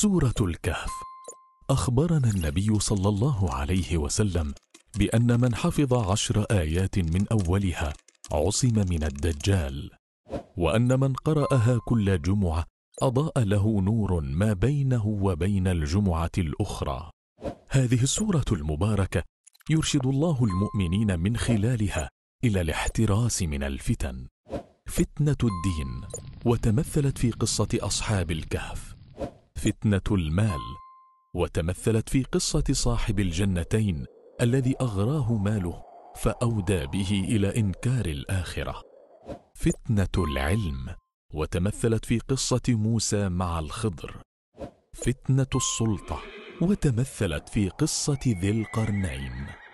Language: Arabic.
سورة الكهف أخبرنا النبي صلى الله عليه وسلم بأن من حفظ عشر آيات من أولها عصم من الدجال وأن من قرأها كل جمعة أضاء له نور ما بينه وبين الجمعة الأخرى هذه السورة المباركة يرشد الله المؤمنين من خلالها إلى الاحتراس من الفتن فتنة الدين وتمثلت في قصة أصحاب الكهف فتنة المال وتمثلت في قصة صاحب الجنتين الذي أغراه ماله فأودى به إلى إنكار الآخرة فتنة العلم وتمثلت في قصة موسى مع الخضر فتنة السلطة وتمثلت في قصة ذي القرنين